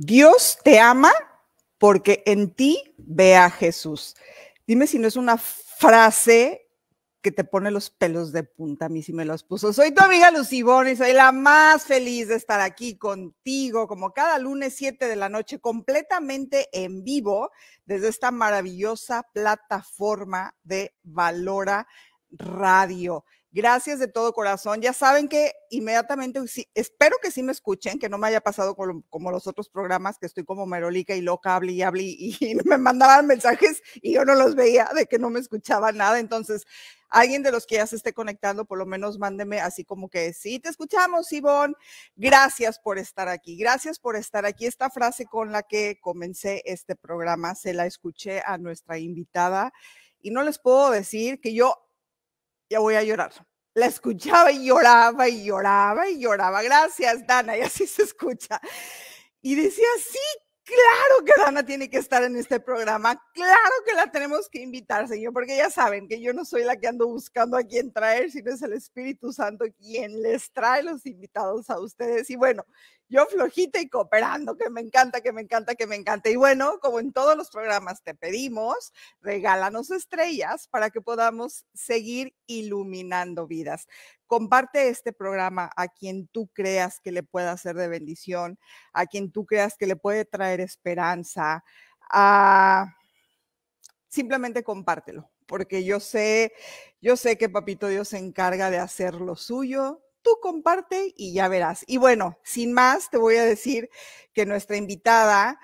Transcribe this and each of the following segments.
Dios te ama porque en ti ve a Jesús. Dime si no es una frase que te pone los pelos de punta, a mí sí me los puso. Soy tu amiga Lucibón y soy la más feliz de estar aquí contigo, como cada lunes 7 de la noche, completamente en vivo desde esta maravillosa plataforma de Valora Radio. Gracias de todo corazón. Ya saben que inmediatamente, espero que sí me escuchen, que no me haya pasado como, los otros programas, que estoy como merolica y loca, hablé y hablé y me mandaban mensajes y yo no los veía de que no me escuchaba nada. Entonces, alguien de los que ya se esté conectando, por lo menos mándeme así como que, sí, te escuchamos, Ivonne. Gracias por estar aquí. Gracias por estar aquí. Esta frase con la que comencé este programa se la escuché a nuestra invitada y no les puedo decir que yo ya voy a llorar. La escuchaba y lloraba y lloraba y lloraba. Gracias, Dana, y así se escucha. Y decía, sí, claro que Dana tiene que estar en este programa, claro que la tenemos que invitar, Señor, porque ya saben que yo no soy la que ando buscando a quien traer, sino es el Espíritu Santo quien les trae los invitados a ustedes. Y bueno, yo flojita y cooperando, que me encanta, que me encanta, que me encanta. Y bueno, como en todos los programas te pedimos, regálanos estrellas para que podamos seguir iluminando vidas comparte este programa a quien tú creas que le pueda ser de bendición, a quien tú creas que le puede traer esperanza, ah, simplemente compártelo, porque yo sé, yo sé que Papito Dios se encarga de hacer lo suyo. Tú comparte y ya verás. Y bueno, sin más, te voy a decir que nuestra invitada,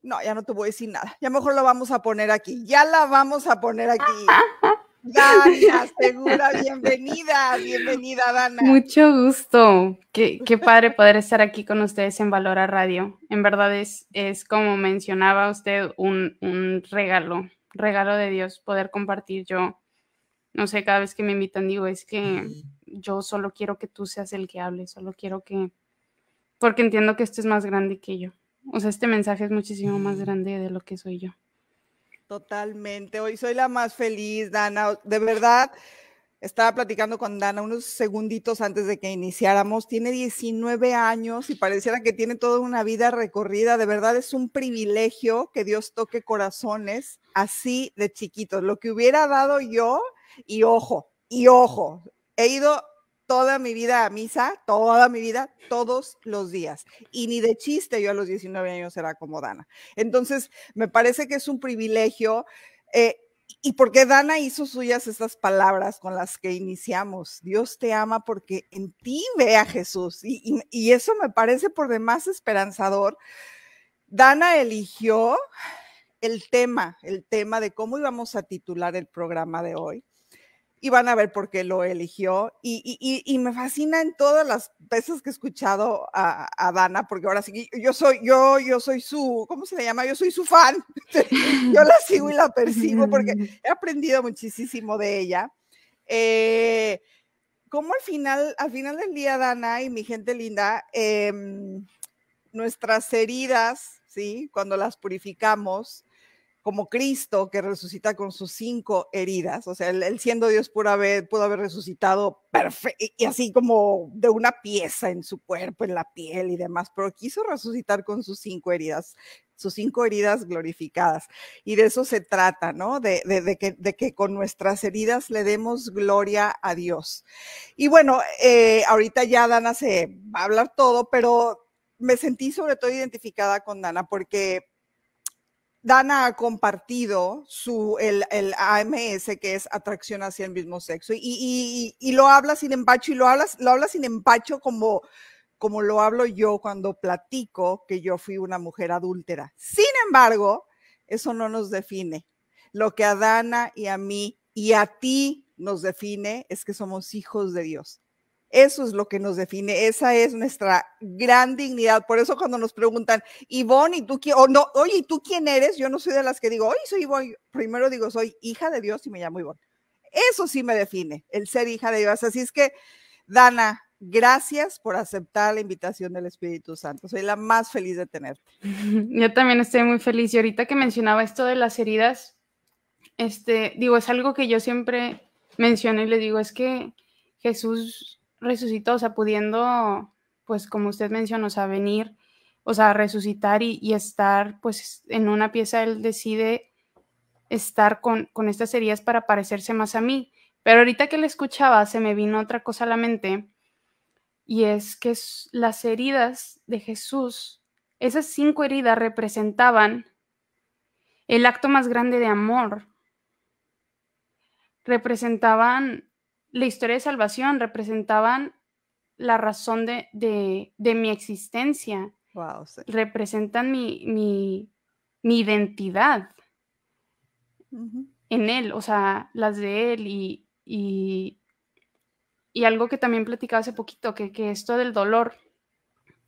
no, ya no te voy a decir nada, ya mejor lo vamos a poner aquí, ya la vamos a poner aquí. Dana Segura, bienvenida, bienvenida Dana. Mucho gusto, qué, padre poder estar aquí con ustedes en Valora Radio. En verdad es, es como mencionaba usted, un, un regalo, regalo de Dios poder compartir yo. No sé, cada vez que me invitan digo, es que yo solo quiero que tú seas el que hable, solo quiero que, porque entiendo que esto es más grande que yo. O sea, este mensaje es muchísimo más grande de lo que soy yo. Totalmente, hoy soy la más feliz, Dana. De verdad, estaba platicando con Dana unos segunditos antes de que iniciáramos. Tiene 19 años y pareciera que tiene toda una vida recorrida. De verdad es un privilegio que Dios toque corazones así de chiquitos. Lo que hubiera dado yo, y ojo, y ojo, he ido toda mi vida a misa, toda mi vida, todos los días. Y ni de chiste yo a los 19 años era como Dana. Entonces, me parece que es un privilegio. Eh, y porque Dana hizo suyas estas palabras con las que iniciamos. Dios te ama porque en ti ve a Jesús. y eso me parece por demás esperanzador. Dana eligió el tema, el tema de cómo íbamos a titular el programa de hoy y van a ver por qué lo eligió. Y, me fascina en todas las veces que he escuchado a, Dana, porque ahora sí, yo soy, yo, yo soy su, ¿cómo se le llama? Yo soy su fan. yo la sigo y la percibo, porque he aprendido muchísimo de ella. Eh, como al final, al final del día, Dana y mi gente linda, em, nuestras heridas, ¿sí? Cuando las purificamos, como Cristo que resucita con sus cinco heridas, o sea, él, siendo Dios pudo haber, pudo resucitado perfecto y así como de una pieza en su cuerpo, en la piel y demás, pero quiso resucitar con sus cinco heridas sus cinco heridas glorificadas. Y de eso se trata, ¿no? De, que, con nuestras heridas le demos gloria a Dios. Y bueno, eh, ahorita ya Dana se va a hablar todo, pero me sentí sobre todo identificada con Dana porque Dana ha compartido su, el, AMS, que es atracción hacia el mismo sexo, y, lo habla sin empacho, y lo habla sin empacho como, como lo hablo yo cuando platico que yo fui una mujer adúltera. Sin embargo, eso no nos define. Lo que a Dana y a mí y a ti nos define es que somos hijos de Dios. Eso es lo que nos define, esa es nuestra gran dignidad. Por eso cuando nos preguntan, Ivonne, ¿y tú quién? O no, oye, ¿y tú quién eres? Yo no soy de las que digo, oye, soy Ivonne. Primero digo, soy hija de Dios y me llamo Ivonne. Eso sí me define, el ser hija de Dios. Así es que, Dana, Gracias por aceptar la invitación del Espíritu Santo. Soy la más feliz de tenerte. Yo también estoy muy feliz. Y ahorita que mencionaba esto de las heridas, este, digo, es algo que yo siempre menciono y le digo, es que Jesús resucitó, o sea, pudiendo, pues como usted mencionó, o sea, venir, o sea, resucitar y, estar, pues en una pieza él decide estar con, con estas heridas para parecerse más a mí. Pero ahorita que le escuchaba, se me vino otra cosa a la mente, y es que las heridas de Jesús, esas cinco heridas representaban el acto más grande de amor. Representaban la historia de salvación representaban la razón de, mi existencia. Wow, Representan mi, mi, identidad en él, o sea, las de él y, y, algo que también platicaba hace poquito, que, que esto del dolor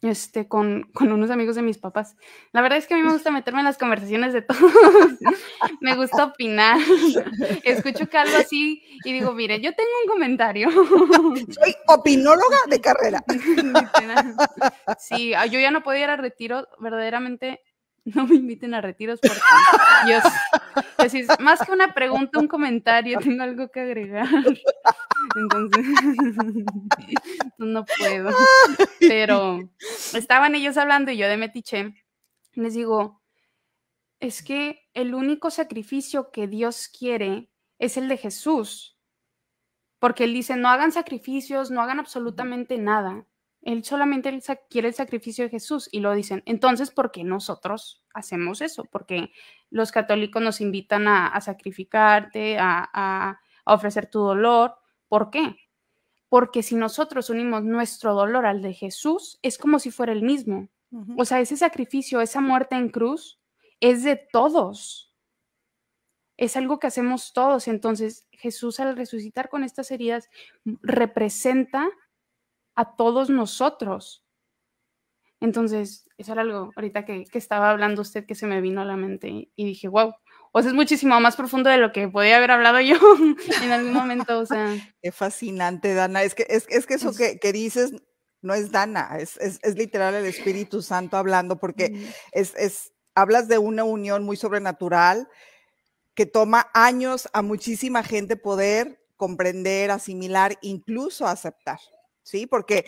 este, con, unos amigos de mis papás. La verdad es que a mí me gusta meterme en las conversaciones de todos, me gusta opinar, escucho que algo así y digo, mire, yo tengo un comentario. Soy opinóloga de carrera. Sí, ah, yo ya no puedo ir a retiro, verdaderamente no me inviten a retiros porque yo, más que una pregunta, un comentario, tengo algo que agregar. Entonces, pues, no puedo. Pero estaban ellos hablando y yo de Metiche les digo, es que el único sacrificio que Dios quiere es el de Jesús. Porque él dice, no hagan sacrificios, no hagan absolutamente nada. Él solamente quiere el sacrificio de Jesús y lo dicen. Entonces, ¿por qué nosotros hacemos eso? Porque los católicos nos invitan a, sacrificarte, a, ofrecer tu dolor. ¿Por qué? Porque si nosotros unimos nuestro dolor al de Jesús, es como si fuera el mismo. O sea, ese sacrificio, esa muerte en cruz, es de todos. Es algo que hacemos todos. Entonces, Jesús al resucitar con estas heridas mm, representa a todos nosotros. Entonces, eso era algo ahorita que, estaba hablando usted que se me vino a la mente y dije, wow, o sea, es muchísimo más profundo de lo que podía haber hablado yo en algún momento, sea. Qué fascinante, Dana. Es que, es, que eso Que, dices no es Dana, es, es, literal el Espíritu Santo hablando, porque es, es, hablas de una unión muy sobrenatural que toma años a muchísima gente poder comprender, asimilar, incluso aceptar. ¿sí? Porque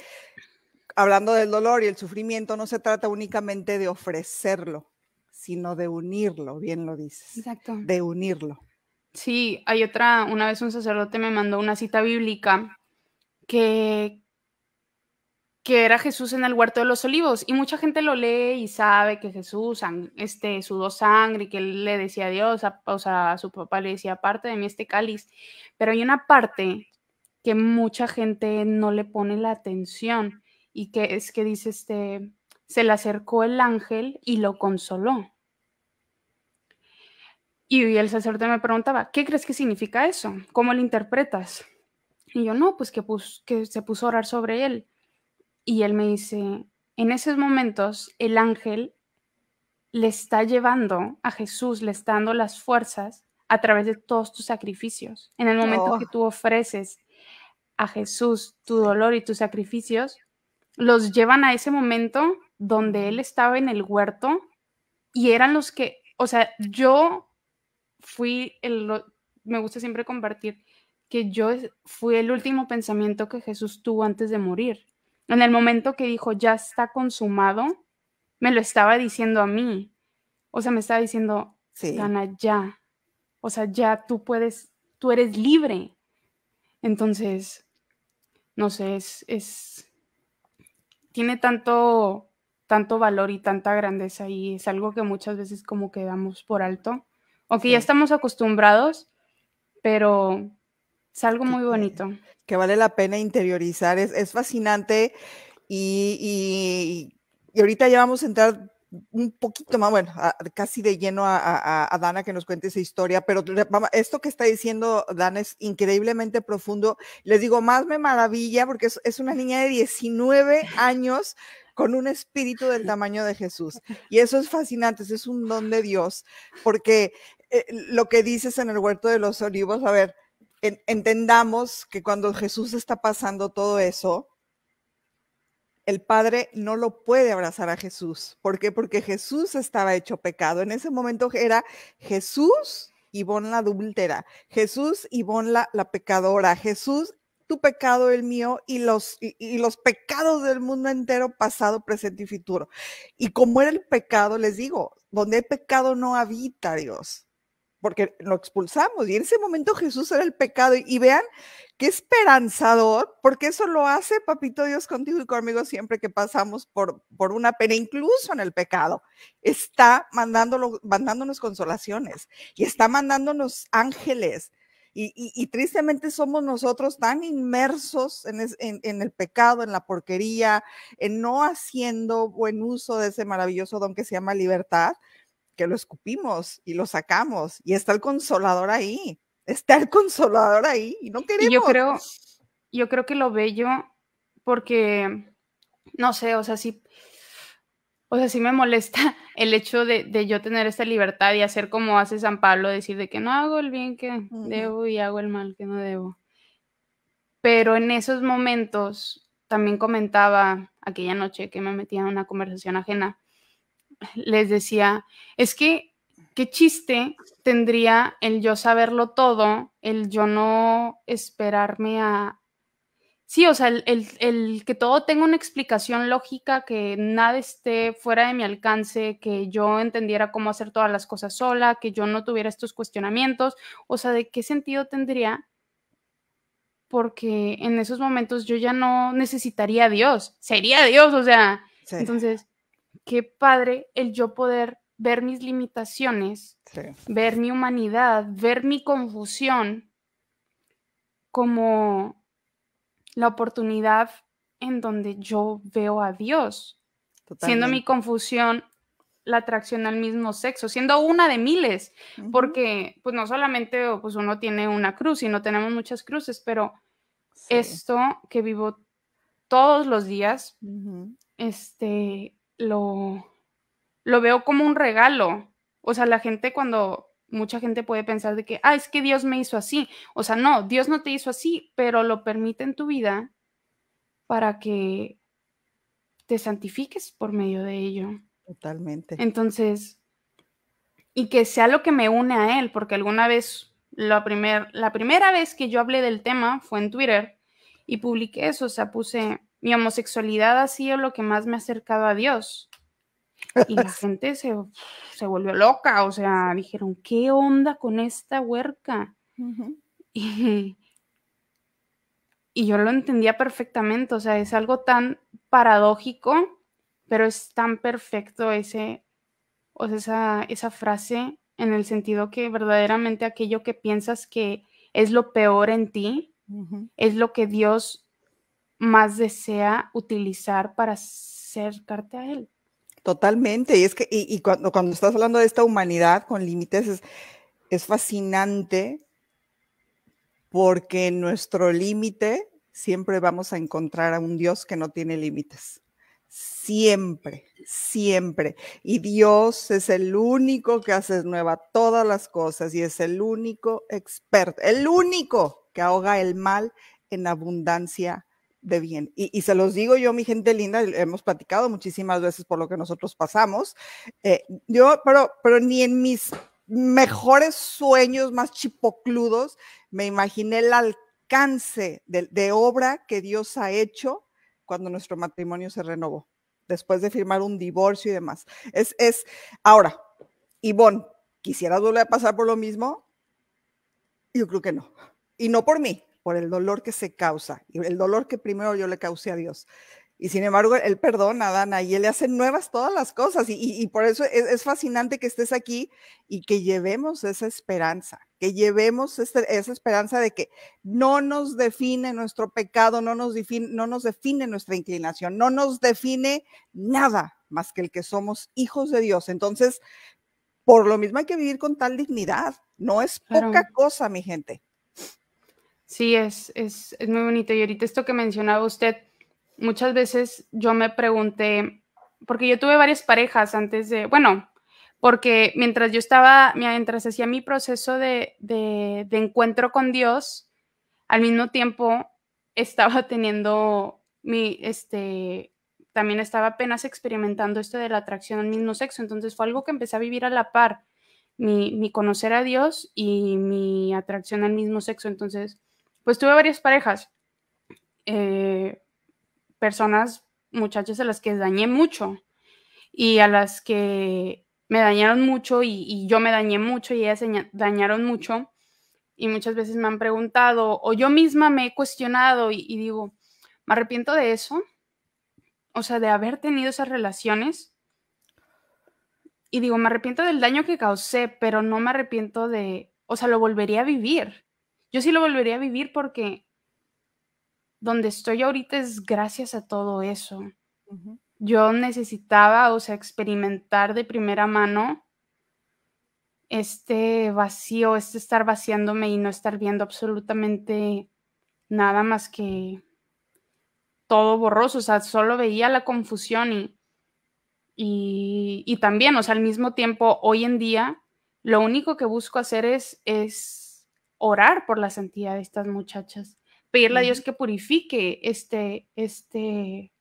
hablando del dolor y el sufrimiento, no se trata únicamente de ofrecerlo, sino de unirlo, bien lo dices. Exacto. De unirlo. Sí, hay otra, una vez un sacerdote me mandó una cita bíblica que, que era Jesús en el huerto de los olivos y mucha gente lo lee y sabe que Jesús este, sudó sangre y que él le decía a Dios, a, o sea, a su papá le decía, aparte de mí este cáliz, pero hay una parte que mucha gente no le pone la atención y que es que dice este, se le acercó el ángel y lo consoló. Y el sacerdote me preguntaba, ¿qué crees que significa eso? ¿Cómo lo interpretas? Y yo, no, pues que, que se puso a orar sobre él. Y él me dice, en esos momentos el ángel le está llevando a Jesús, le está dando las fuerzas a través de todos tus sacrificios. En el momento que oh. tú ofreces a Jesús tu dolor y tus sacrificios, los llevan a ese momento donde él estaba en el huerto y eran los que, o sea, yo fui el, me gusta siempre compartir que yo fui el último pensamiento que Jesús tuvo antes de morir. En el momento que dijo, ya está consumado, me lo estaba diciendo a mí. O sea, me estaba diciendo, sí. ya. O sea, ya tú puedes, tú eres libre. Entonces, no sé, es, es tiene tanto, tanto valor y tanta grandeza y es algo que muchas veces como quedamos por alto, aunque ya estamos acostumbrados, pero es algo muy bonito. Que vale la pena interiorizar, es, es fascinante y, y, y ahorita ya vamos a entrar un poquito más, bueno, casi de lleno a, Dana que nos cuente esa historia, pero esto que está diciendo Dana es increíblemente profundo. Les digo, más me maravilla porque es, una niña de 19 años con un espíritu del tamaño de Jesús. Y eso es fascinante, es un don de Dios, porque eh, lo que dices en el huerto de los olivos, a ver, entendamos que cuando Jesús está pasando todo eso, el padre no lo puede abrazar a Jesús. ¿Por qué? Porque Jesús estaba hecho pecado. En ese momento era Jesús, Bon la adúltera, Jesús, y la, la pecadora, Jesús, tu pecado, el mío, y los, y, los pecados del mundo entero, pasado, presente y futuro. Y como era el pecado, les digo, donde hay pecado no habita Dios porque lo expulsamos. Y en ese momento Jesús era el pecado. Y, vean qué esperanzador, porque eso lo hace Papito Dios contigo y conmigo siempre que pasamos por, por una pena, incluso en el pecado. Está mandándolo, mandándonos consolaciones y está mandándonos ángeles. Y, tristemente somos nosotros tan inmersos en el pecado, en la porquería, en no haciendo buen uso de ese maravilloso don que se llama libertad, que lo escupimos y lo sacamos y está el consolador ahí, está el consolador ahí y no queremos. yo creo, yo creo que lo bello porque, no sé, o sea, sí, o sea, sí me molesta el hecho de, yo tener esta libertad y hacer como hace San Pablo, decir de que no hago el bien que debo y hago el mal que no debo. Pero en esos momentos, también comentaba aquella noche que me metía en una conversación ajena, les decía, es que qué chiste tendría el yo saberlo todo, el yo no esperarme a... Sí, o sea, el, que todo tenga una explicación lógica, que nada esté fuera de mi alcance, que yo entendiera cómo hacer todas las cosas sola, que yo no tuviera estos cuestionamientos, o sea, ¿de qué sentido tendría? Porque en esos momentos yo ya no necesitaría a Dios, sería Dios, o sea, entonces qué padre el yo poder ver mis limitaciones, ver mi humanidad, ver mi confusión como la oportunidad en donde yo veo a Dios, siendo mi confusión la atracción al mismo sexo, siendo una de miles, porque pues no solamente pues uno tiene una cruz, y no tenemos muchas cruces, pero esto que vivo todos los días, este, lo, lo veo como un regalo. O sea, la gente cuando mucha gente puede pensar de que, ah, es que Dios me hizo así. O sea, no, Dios no te hizo así, pero lo permite en tu vida para que te santifiques por medio de ello. Totalmente. Entonces, y que sea lo que me une a Él, porque alguna vez, la, la primera vez que yo hablé del tema fue en Twitter y publiqué eso, o sea, puse, mi homosexualidad ha sido lo que más me ha acercado a Dios. Y la gente se, volvió loca, o sea, dijeron, ¿qué onda con esta huerca? y, yo lo entendía perfectamente, o sea, es algo tan paradójico, pero es tan perfecto ese, o esa, esa frase en el sentido que verdaderamente aquello que piensas que es lo peor en ti, es lo que Dios más desea utilizar para acercarte a Él. Totalmente, y es que, y, cuando, cuando, estás hablando de esta humanidad con límites, es, es fascinante porque en nuestro límite siempre vamos a encontrar a un Dios que no tiene límites. Siempre, siempre. Y Dios es el único que hace nueva todas las cosas y es el único experto, el único que ahoga el mal en abundancia de bien. Y, se los digo yo, mi gente linda, hemos platicado muchísimas veces por lo que nosotros pasamos. Eh, yo, pero, pero ni en mis mejores sueños más chipocludos me imaginé el alcance de, obra que Dios ha hecho cuando nuestro matrimonio se renovó, después de firmar un divorcio y demás. Es, es, ahora, Ivonne, ¿quisieras volver a pasar por lo mismo? Yo creo que no. Y no por mí, por el dolor que se causa, y el dolor que primero yo le causé a Dios. Y sin embargo, él perdona, Dana, y él le hace nuevas todas las cosas. Y, por eso es, fascinante que estés aquí y que llevemos esa esperanza, que llevemos este, esa esperanza de que no nos define nuestro pecado, no nos define, no nos define nuestra inclinación, no nos define nada más que el que somos hijos de Dios. Entonces, por lo mismo hay que vivir con tal dignidad. No es poca cosa, mi gente. Sí, es, es, es muy bonito. Y ahorita esto que mencionaba usted, muchas veces yo me pregunté, porque yo tuve varias parejas antes de, bueno, porque mientras yo estaba, mientras hacía mi proceso de, de, encuentro con Dios, al mismo tiempo estaba teniendo mi, este, también estaba apenas experimentando esto de la atracción al mismo sexo, entonces fue algo que empecé a vivir a la par, mi conocer a Dios y mi atracción al mismo sexo, entonces pues tuve varias parejas, eh, personas, muchachas a las que dañé mucho y a las que me dañaron mucho y, yo me dañé mucho y ellas dañaron mucho y muchas veces me han preguntado o yo misma me he cuestionado y, y, digo, me arrepiento de eso, o sea, de haber tenido esas relaciones. Y digo, me arrepiento del daño que causé, pero no me arrepiento de, o sea, lo volvería a vivir. Yo sí lo volvería a vivir porque donde estoy ahorita es gracias a todo eso. Yo necesitaba, o sea, experimentar de primera mano este vacío, este estar vaciándome y no estar viendo absolutamente nada más que todo borroso, o sea, solo veía la confusión y, y, también, o sea, al mismo tiempo, hoy en día, lo único que busco hacer es, es orar por la santidad de estas muchachas, pedirle a Dios que purifique este, este,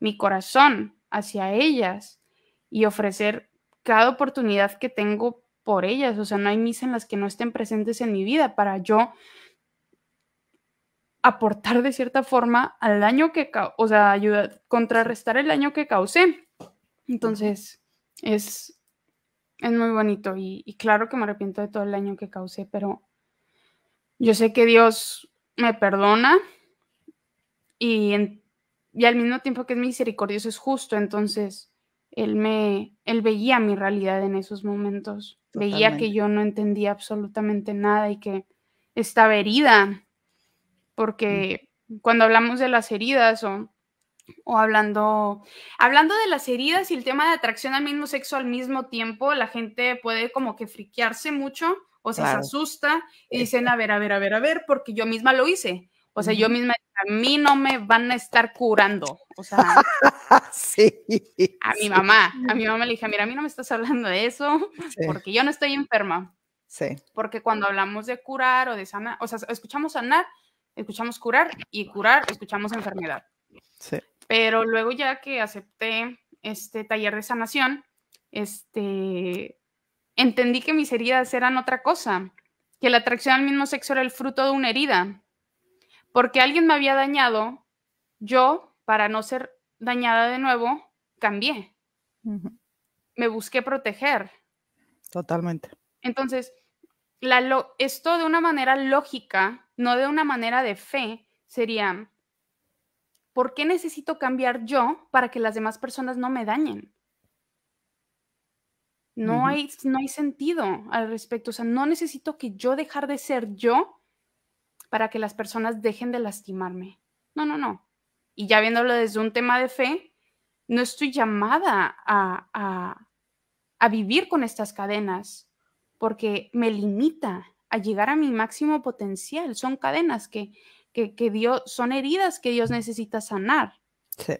mi corazón hacia ellas y ofrecer cada oportunidad que tengo por ellas. O sea, no hay misa en las que no estén presentes en mi vida para yo aportar de cierta forma al daño que, o sea, ayudar, contrarrestar el daño que causé. Entonces, es, es muy bonito y, y, claro que me arrepiento de todo el daño que causé, pero yo sé que Dios me perdona y, y al mismo tiempo que es misericordioso es justo, entonces él me él veía mi realidad en esos momentos. Veía que yo no entendía absolutamente nada y que estaba herida porque mm. cuando hablamos de las heridas o, o hablando, hablando de las heridas y el tema de atracción al mismo sexo al mismo tiempo, la gente puede como que friquearse mucho o sea, se asusta y dicen, a ver, a ver, a ver, a ver, porque yo misma lo hice. O sea, yo misma, a mí no me van a estar curando. O sea, a mi mamá, a mi mamá le dije, mira, a mí no me estás hablando de eso, porque yo no estoy enferma. Sí. Porque cuando hablamos de curar o de sanar, o sea, escuchamos sanar, escuchamos curar y curar, escuchamos enfermedad. Sí. Pero luego ya que acepté este taller de sanación, este, Entendí que mis heridas eran otra cosa, que la atracción al mismo sexo era el fruto de una herida. Porque alguien me había dañado, yo, para no ser dañada de nuevo, cambié. Me busqué proteger. Totalmente. Entonces, esto de una manera lógica, no de una manera de fe, sería, ¿por qué necesito cambiar yo para que las demás personas no me dañen? No, hay, no hay sentido al respecto. O sea, no necesito que yo dejar de ser yo para que las personas dejen de lastimarme. No, no, no. Y ya viéndolo desde un tema de fe, no estoy llamada a, a, a vivir con estas cadenas porque me limita a llegar a mi máximo potencial. Son cadenas que, que, que Dios, son heridas que Dios necesita sanar. Sí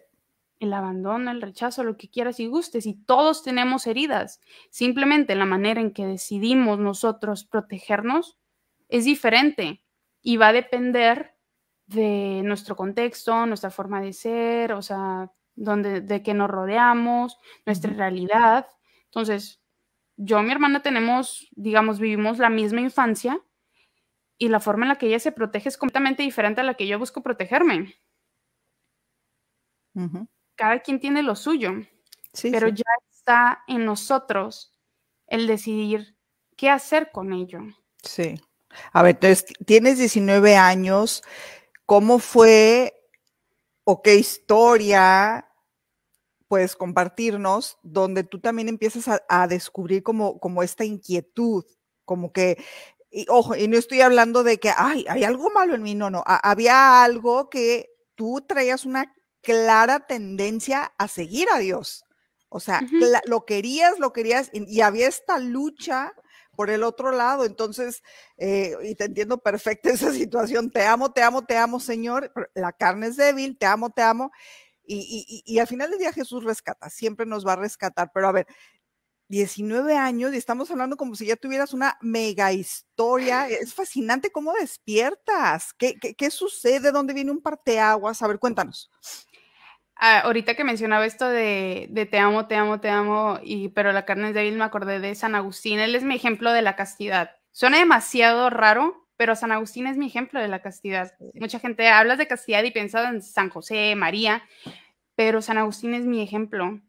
el abandono, el rechazo, lo que quieras y gustes. Y todos tenemos heridas. Simplemente la manera en que decidimos nosotros protegernos es diferente y va a depender de nuestro contexto, nuestra forma de ser, o sea, de qué nos rodeamos, nuestra realidad. Entonces, yo y mi hermana tenemos, digamos, vivimos la misma infancia y la forma en la que ella se protege es completamente diferente a la que yo busco protegerme cada quien tiene lo suyo, pero ya está en nosotros el decidir qué hacer con ello. Sí. A ver, entonces, tienes 19 años, ¿cómo fue o qué historia puedes compartirnos donde tú también empiezas a, descubrir como, como esta inquietud, como que ojo, y no estoy hablando de que, hay algo malo en mí, no, no, había algo que tú traías una clara tendencia a seguir a Dios. O sea, lo querías, lo querías, y, había esta lucha por el otro lado. Entonces, eh, y te entiendo perfecta esa situación, te amo, te amo, te amo, Señor, la carne es débil, te amo, te amo. Y, al final del día Jesús rescata, siempre nos va a rescatar. Pero a ver, 19 años y estamos hablando como si ya tuvieras una mega historia. Es fascinante cómo despiertas, qué, qué sucede, dónde viene un parteaguas. A ver, cuéntanos. Ah, ahorita que mencionaba esto de, te amo, te amo, te amo, y pero la carne es débil, me acordé de San Agustín. Él es mi ejemplo de la castidad. Suena demasiado raro, pero San Agustín es mi ejemplo de la castidad. Mucha gente habla de castidad y piensa en San José, María, pero San Agustín es mi ejemplo,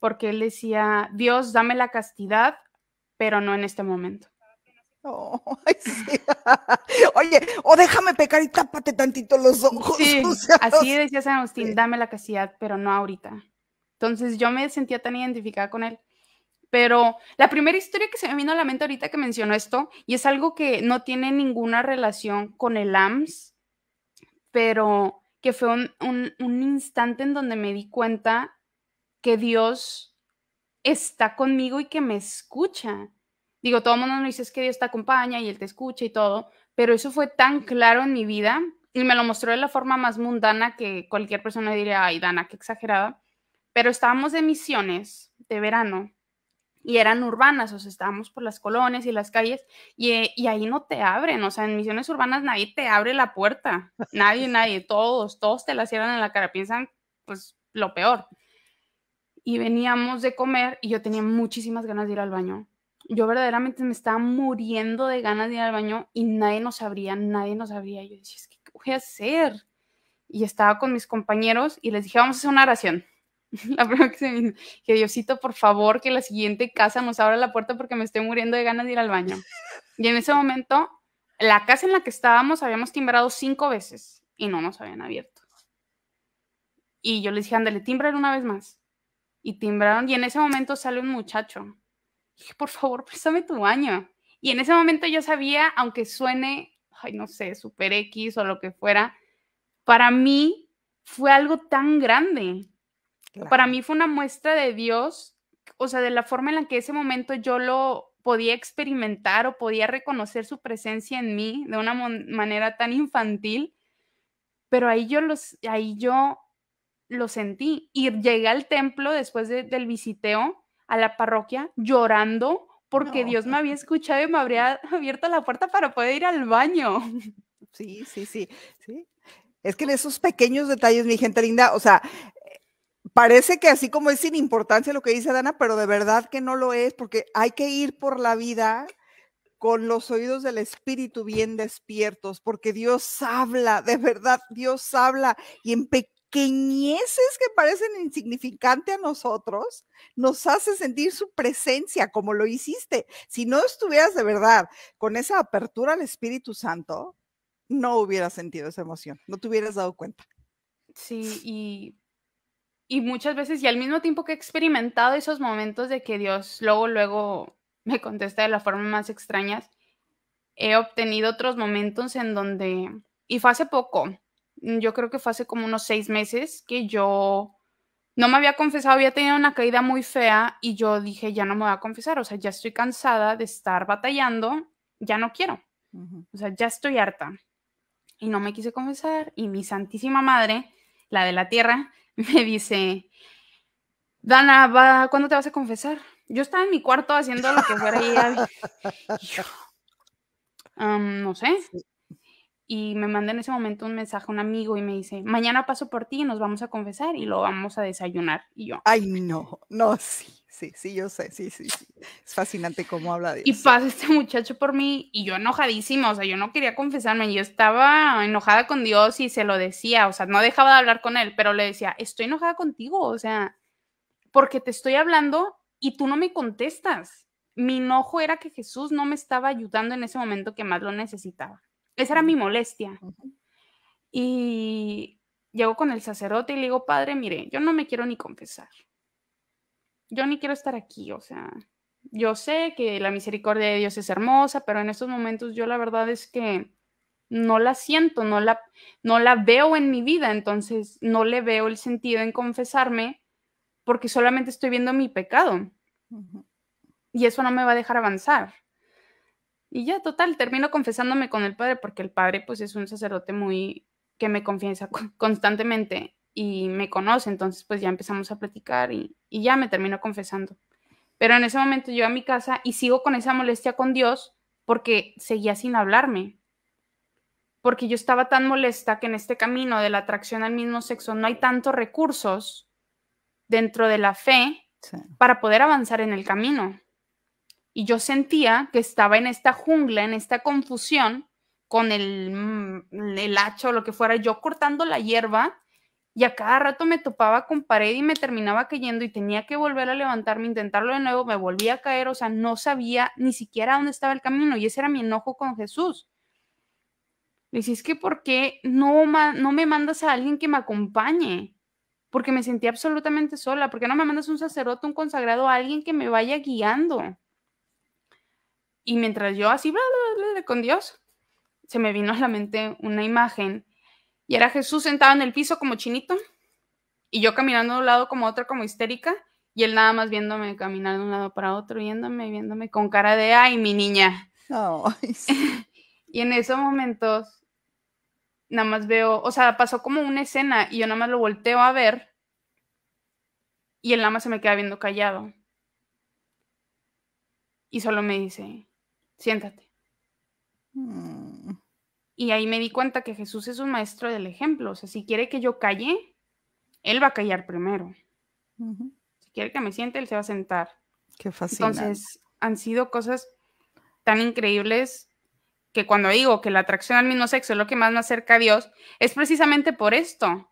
porque él decía, Dios, dame la castidad, pero no en este momento. Oye, o déjame pecar y tápate tantito los ojos. Sí, así decía San Agustín, dame la castidad, pero no ahorita. Entonces yo me sentía tan identificada con él. Pero la primera historia que se me vino a la mente ahorita que mencionó esto, y es algo que no tiene ninguna relación con el AMS, pero que fue un instante en donde me di cuenta que Dios está conmigo y que me escucha digo, todo el mundo nos dice que Dios te acompaña y Él te escucha y todo, pero eso fue tan claro en mi vida y me lo mostró de la forma más mundana que cualquier persona diría, ay, Dana, qué exagerada. Pero estábamos de misiones de verano y eran urbanas, o sea, estábamos por las colonias y las calles y, eh, y ahí no te abren, o sea, en misiones urbanas nadie te abre la puerta, nadie, nadie, todos, todos te la cierran en la cara, piensan, pues, lo peor. Y veníamos de comer y yo tenía muchísimas ganas de ir al baño yo verdaderamente me estaba muriendo de ganas de ir al baño y nadie nos abría, nadie nos abría. Yo decía, es que, ¿qué voy a hacer? Y estaba con mis compañeros y les dije, vamos a hacer una oración. la próxima que se que Diosito, por favor, que la siguiente casa nos abra la puerta porque me estoy muriendo de ganas de ir al baño. Y en ese momento, la casa en la que estábamos habíamos timbrado cinco veces y no nos habían abierto. Y yo les dije, ándale, timbrar una vez más. Y timbraron, y en ese momento sale un muchacho por favor, préstame tu baño. Y en ese momento yo sabía, aunque suene, ay, no sé, super X o lo que fuera, para mí fue algo tan grande. Para mí fue una muestra de Dios, o sea, de la forma en la que ese momento yo lo podía experimentar o podía reconocer su presencia en mí de una manera tan infantil, pero ahí yo los, ahí yo lo sentí y llegué al templo después del visiteo a la parroquia llorando porque Dios me había escuchado y me habría abierto la puerta para poder ir al baño. Sí, sí, sí, Es que en esos pequeños detalles, mi gente linda, o sea, parece que así como es sin importancia lo que dice Dana, pero de verdad que no lo es, porque hay que ir por la vida con los oídos del espíritu bien despiertos, porque Dios habla, de verdad, Dios habla, y en pequeños que nieces que parecen insignificantes a nosotros, nos hace sentir su presencia como lo hiciste. Si no estuvieras de verdad con esa apertura al Espíritu Santo, no hubieras sentido esa emoción, no te hubieras dado cuenta. Sí, y, y muchas veces, y al mismo tiempo que he experimentado esos momentos de que Dios luego, luego me contesta de la forma más extrañas, he obtenido otros momentos en donde, y fue hace poco, Mm, yo creo que fue hace como unos seis meses que yo no me había confesado, había tenido una caída muy fea y yo dije, ya no me voy a confesar, o sea, ya estoy cansada de estar batallando, ya no quiero, o sea, ya estoy harta. Y no me quise confesar y mi Santísima Madre, la de la Tierra, me dice, Dana, ¿va? ¿cuándo te vas a confesar? Yo estaba en mi cuarto haciendo lo que fuera y no sé y me manda en ese momento un mensaje un amigo y me dice, mañana paso por ti y nos vamos a confesar y lo vamos a desayunar. Y yo, ay, no, no, sí, sí, sí, yo sé, sí, sí, sí. Es fascinante cómo habla de Y pasa este muchacho por mí y yo enojadísima, o sea, yo no quería confesarme, yo estaba enojada con Dios y se lo decía, o sea, no dejaba de hablar con él, pero le decía, estoy enojada contigo, o sea, porque te estoy hablando y tú no me contestas. Mi enojo era que Jesús no me estaba ayudando en ese momento que más lo necesitaba. Esa era mi molestia. Y llego con el sacerdote y le digo, padre, mire, yo no me quiero ni confesar. Yo ni quiero estar aquí, o sea, yo sé que la misericordia de Dios es hermosa, pero en estos momentos yo la verdad es que no la siento, no la, no la veo en mi vida, entonces no le veo el sentido en confesarme porque solamente estoy viendo mi pecado. Y eso no me va a dejar avanzar. Y ya, total, termino confesándome con el padre porque el padre pues es un sacerdote muy que me confiesa constantemente y me conoce, entonces pues ya empezamos a platicar y, ya me termino confesando. Pero en ese momento yo a mi casa y sigo con esa molestia con Dios porque seguía sin hablarme. Porque yo estaba tan molesta que en este camino de la atracción al mismo sexo no hay tantos recursos dentro de la fe para poder avanzar en el camino y yo sentía que estaba en esta jungla, en esta confusión con el, mm, el hacha o lo que fuera, yo cortando la hierba y a cada rato me topaba con pared y me terminaba cayendo y tenía que volver a levantarme, intentarlo de nuevo, me volvía a caer, o sea, no sabía ni siquiera dónde estaba el camino y ese era mi enojo con Jesús. Le es que ¿por qué no, no me mandas a alguien que me acompañe? Porque me sentía absolutamente sola, ¿por qué no me mandas un sacerdote, un consagrado, a alguien que me vaya guiando? Y mientras yo así, bla, con Dios, se me vino a la mente una imagen y era Jesús sentado en el piso como chinito y yo caminando de un lado como otro como histérica y él nada más viéndome caminar de un lado para otro, viéndome, viéndome con cara de, ay, mi niña. y en esos momentos, nada más veo, o sea, pasó como una escena y yo nada más lo volteo a ver y él nada más se me queda viendo callado. Y solo me dice, siéntate. Mm. Y ahí me di cuenta que Jesús es un maestro del ejemplo. O sea, si quiere que yo calle, Él va a callar primero. Si quiere que me siente, Él se va a sentar. Qué fascinante. Entonces, han sido cosas tan increíbles que cuando digo que la atracción al mismo sexo es lo que más me acerca a Dios, es precisamente por esto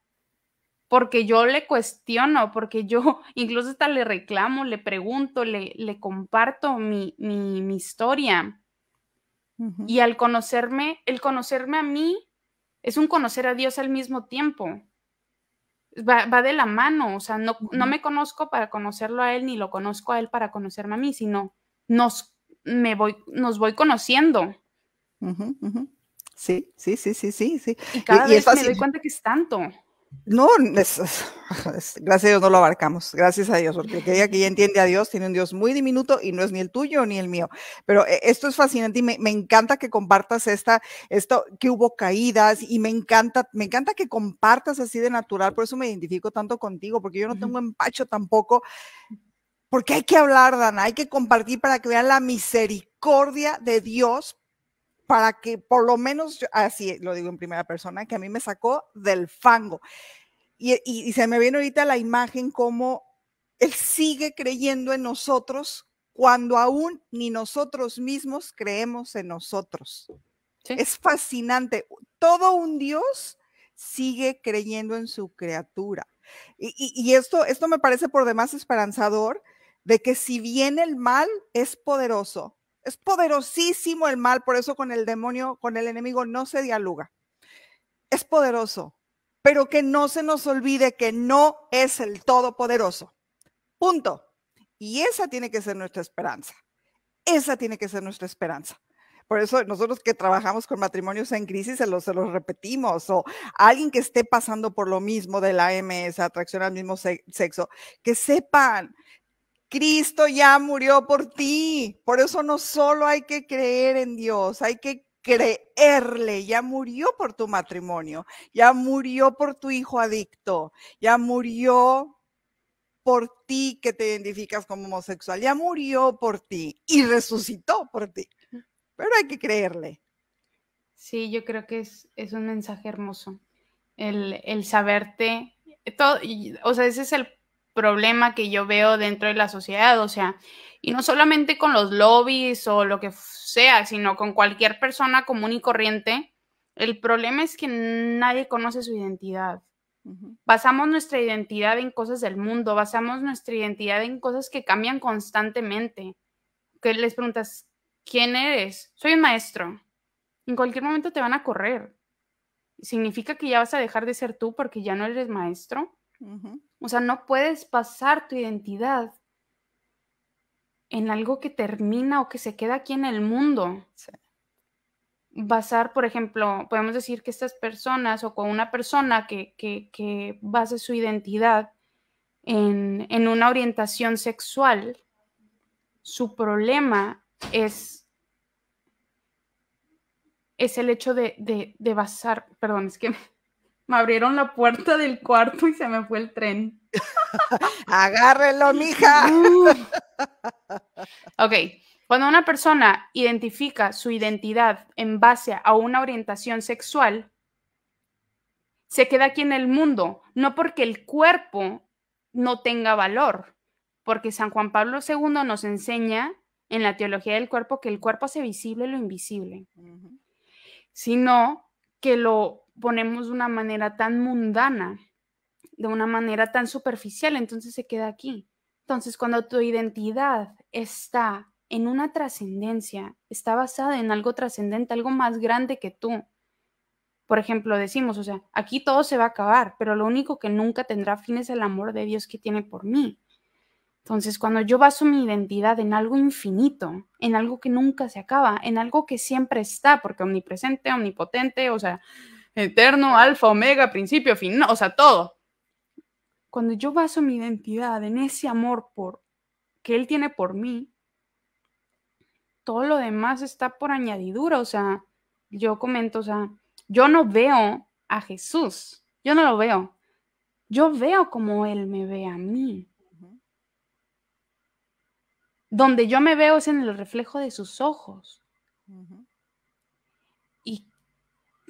porque yo le cuestiono, porque yo incluso hasta le reclamo, le pregunto, le, le comparto mi, mi, historia. Y al conocerme, el conocerme a mí es un conocer a Dios al mismo tiempo. Va, de la mano, o sea, no, no, me conozco para conocerlo a Él, ni lo conozco a Él para conocerme a mí, sino nos, me voy, nos voy conociendo. sí sí, sí, sí, sí, sí. Y cada vez me doy cuenta que es tanto. No, gracias a Dios no lo abarcamos, gracias a Dios, porque el que que ya entiende a Dios tiene un Dios muy diminuto y no es ni el tuyo ni el mío. Pero eh, esto es fascinante y me, encanta que compartas esta, esto, que hubo caídas y me encanta, me encanta que compartas así de natural, por eso me identifico tanto contigo, porque yo no tengo empacho tampoco, porque hay que hablar, Dana, hay que compartir para que vean la misericordia de Dios para que por lo menos, así lo digo en primera persona, que a mí me sacó del fango. Y, se me viene ahorita la imagen como Él sigue creyendo en nosotros cuando aún ni nosotros mismos creemos en nosotros. Es fascinante. Todo un Dios sigue creyendo en su criatura. Y, y, esto, esto me parece por demás esperanzador, de que si bien el mal es poderoso es poderosísimo el mal, por eso con el demonio, con el enemigo no se dialoga. Es poderoso, pero que no se nos olvide que no es el todopoderoso. Punto. Y esa tiene que ser nuestra esperanza. Esa tiene que ser nuestra esperanza. Por eso nosotros que trabajamos con matrimonios en crisis se los, se repetimos. O alguien que esté pasando por lo mismo de la esa atracción al mismo sexo, que sepan Cristo ya murió por ti. Por eso no solo hay que creer en Dios, hay que creerle. Ya murió por tu matrimonio, ya murió por tu hijo adicto, ya murió por ti que te identificas como homosexual, ya murió por ti y resucitó por ti. Pero hay que creerle. Sí, yo creo que es, es un mensaje hermoso. El, el saberte, todo, o sea, ese es el problema que yo veo dentro de la sociedad, o sea, y no solamente con los lobbies o lo que sea, sino con cualquier persona común y corriente, el problema es que nadie conoce su identidad. Basamos nuestra identidad en cosas del mundo, basamos nuestra identidad en cosas que cambian constantemente. Que les preguntas, ¿quién eres? Soy un maestro. En cualquier momento te van a correr. ¿Significa que ya vas a dejar de ser tú porque ya no eres maestro? O sea, no puedes pasar tu identidad en algo que termina o que se queda aquí en el mundo. Basar, por ejemplo, podemos decir que estas personas o con una persona que, que, base su identidad en, en una orientación sexual, su problema es, es el hecho de, de, de basar, perdón, es que me abrieron la puerta del cuarto y se me fue el tren. Agárrelo, mija. Ok, cuando una persona identifica su identidad en base a una orientación sexual, se queda aquí en el mundo, no porque el cuerpo no tenga valor, porque San Juan Pablo II nos enseña en la teología del cuerpo que el cuerpo hace visible lo invisible, sino que lo ponemos de una manera tan mundana, de una manera tan superficial, entonces se queda aquí. Entonces, cuando tu identidad está en una trascendencia, está basada en algo trascendente, algo más grande que tú. Por ejemplo, decimos, o sea, aquí todo se va a acabar, pero lo único que nunca tendrá fin es el amor de Dios que tiene por mí. Entonces, cuando yo baso mi identidad en algo infinito, en algo que nunca se acaba, en algo que siempre está, porque omnipresente, omnipotente, o sea, eterno, alfa, omega, principio, fin, o sea, todo. Cuando yo baso mi identidad en ese amor por que él tiene por mí, todo lo demás está por añadidura, o sea, yo comento, o sea, yo no veo a Jesús, yo no lo veo, yo veo como él me ve a mí. Donde yo me veo es en el reflejo de sus ojos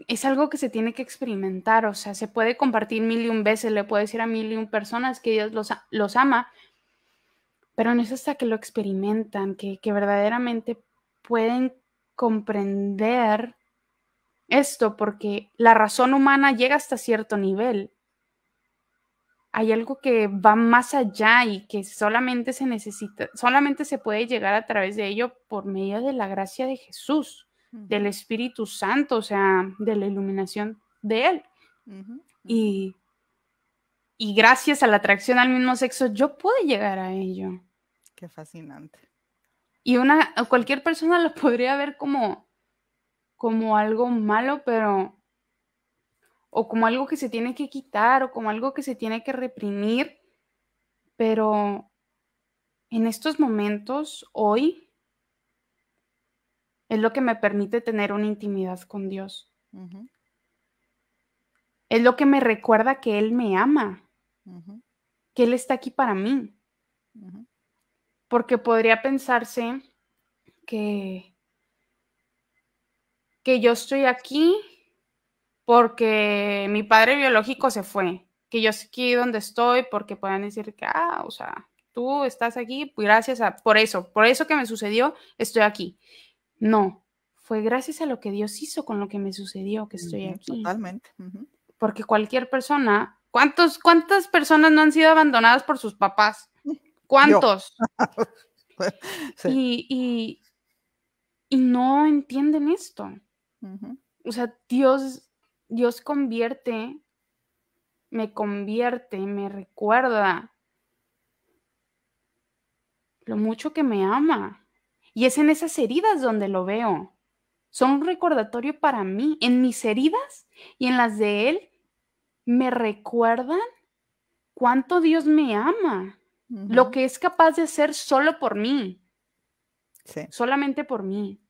es algo que se tiene que experimentar, o sea, se puede compartir mil y un veces, le puede decir a mil y un personas que Dios los, ama, pero no es hasta que lo experimentan, que, que verdaderamente pueden comprender esto, porque la razón humana llega hasta cierto nivel. Hay algo que va más allá y que solamente se necesita, solamente se puede llegar a través de ello por medio de la gracia de Jesús del Espíritu Santo, o sea, de la iluminación de Él. y, gracias a la atracción al mismo sexo, yo puedo llegar a ello. Qué fascinante. Y una, cualquier persona lo podría ver como, como algo malo, pero o como algo que se tiene que quitar o como algo que se tiene que reprimir, pero en estos momentos, hoy, es lo que me permite tener una intimidad con Dios. Es lo que me recuerda que Él me ama, que Él está aquí para mí. Porque podría pensarse que, que yo estoy aquí porque mi padre biológico se fue, que yo estoy aquí donde estoy porque puedan decir que, ah, o sea, tú estás aquí, gracias a, por eso, por eso que me sucedió, estoy aquí. No, fue gracias a lo que Dios hizo con lo que me sucedió que estoy aquí. Totalmente. Porque cualquier persona, ¿cuántos, ¿cuántas personas no han sido abandonadas por sus papás? ¿Cuántos? y, no entienden esto. O sea, Dios, Dios convierte, me convierte, me recuerda lo mucho que me ama y es en esas heridas donde lo veo. Son un recordatorio para mí, en mis heridas y en las de Él, me recuerdan cuánto Dios me ama, lo que es capaz de hacer solo por mí, solamente por mí.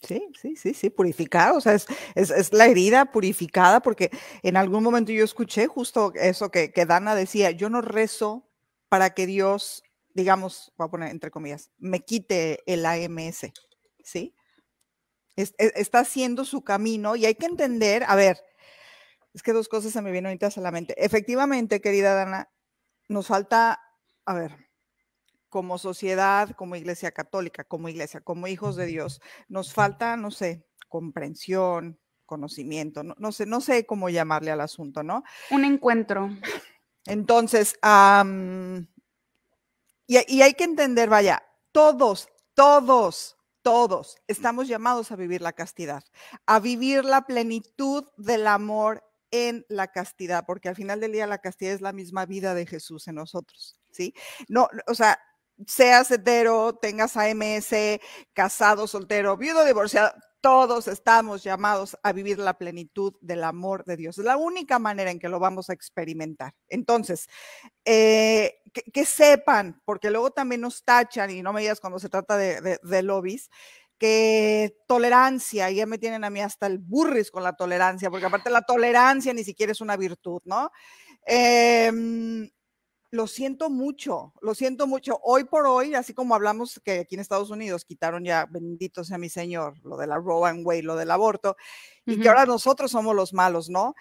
Sí, sí, sí, sí, purificado, o sea, es, la herida purificada, porque en algún momento yo escuché justo eso que, que Dana decía, yo no rezo para que Dios digamos, voy a poner entre comillas, me quite el AMS, ¿sí? E, está haciendo su camino y hay que entender, a ver, es que dos cosas se me vienen ahorita a la mente. Efectivamente, querida Dana, nos falta, a ver, como sociedad, como iglesia católica, como iglesia, como hijos de Dios, nos falta, no sé, comprensión, conocimiento, no, sé, no sé cómo llamarle al asunto, ¿no? Un encuentro. Entonces, a y, hay que entender, vaya, todos, todos, todos estamos llamados a vivir la castidad, a vivir la plenitud del amor en la castidad, porque al final del día la castidad es la misma vida de Jesús en nosotros, ¿sí? No, o sea, seas hetero, tengas AMS, casado, soltero, viudo, divorciado, todos estamos llamados a vivir la plenitud del amor de Dios. Es la única manera en que lo vamos a experimentar. Entonces, eh, que, sepan, porque luego también nos tachan, y no me digas cuando se trata de, lobbies, que tolerancia, y ya me tienen a mí hasta el burris con la tolerancia, porque aparte la tolerancia ni siquiera es una virtud, ¿no? Em, lo siento mucho, lo siento mucho. Hoy por hoy, así como hablamos que aquí en Estados Unidos quitaron ya, bendito sea mi Señor, lo de la Roe and Wade, lo del aborto, y que ahora nosotros somos los malos, ¿no?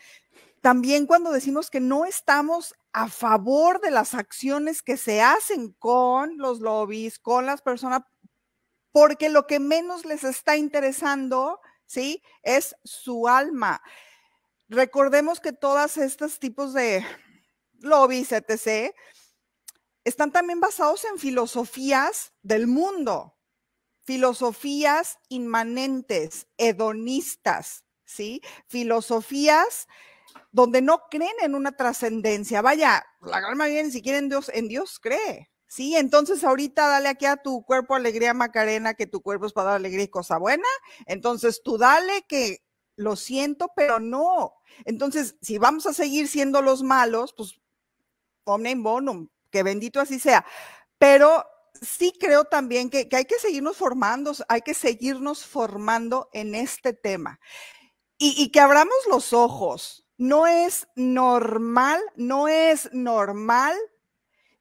También cuando decimos que no estamos a favor de las acciones que se hacen con los lobbies, con las personas, porque lo que menos les está interesando, ¿sí? Es su alma. Recordemos que todos estos tipos de lobbies, etc., están también basados en filosofías del mundo, filosofías inmanentes, hedonistas, ¿sí? Filosofías donde no creen en una trascendencia. Vaya, la gran mayoría ni siquiera en Dios, en Dios cree. Sí, entonces ahorita dale aquí a tu cuerpo alegría, Macarena, que tu cuerpo es para dar alegría y cosa buena. Entonces tú dale que lo siento, pero no. Entonces, si vamos a seguir siendo los malos, pues omnem bonum, que bendito así sea. Pero sí creo también que, hay que seguirnos formando, hay que seguirnos formando en este tema. y, que abramos los ojos. No es normal, no es normal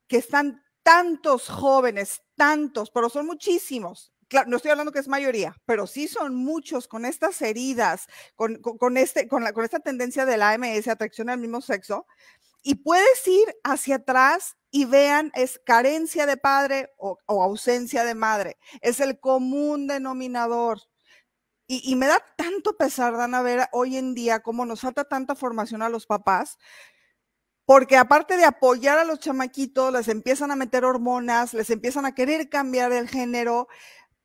que están tantos jóvenes, tantos, pero son muchísimos. no estoy hablando que es mayoría, pero sí son muchos con estas heridas, con, este, con, esta tendencia de la AMS, atracción al mismo sexo, y puedes ir hacia atrás y vean, es carencia de padre o, ausencia de madre. Es el común denominador. Y, me da tanto pesar, Dana, ver hoy en día cómo nos falta tanta formación a los papás, porque aparte de apoyar a los chamaquitos, les empiezan a meter hormonas, les empiezan a querer cambiar el género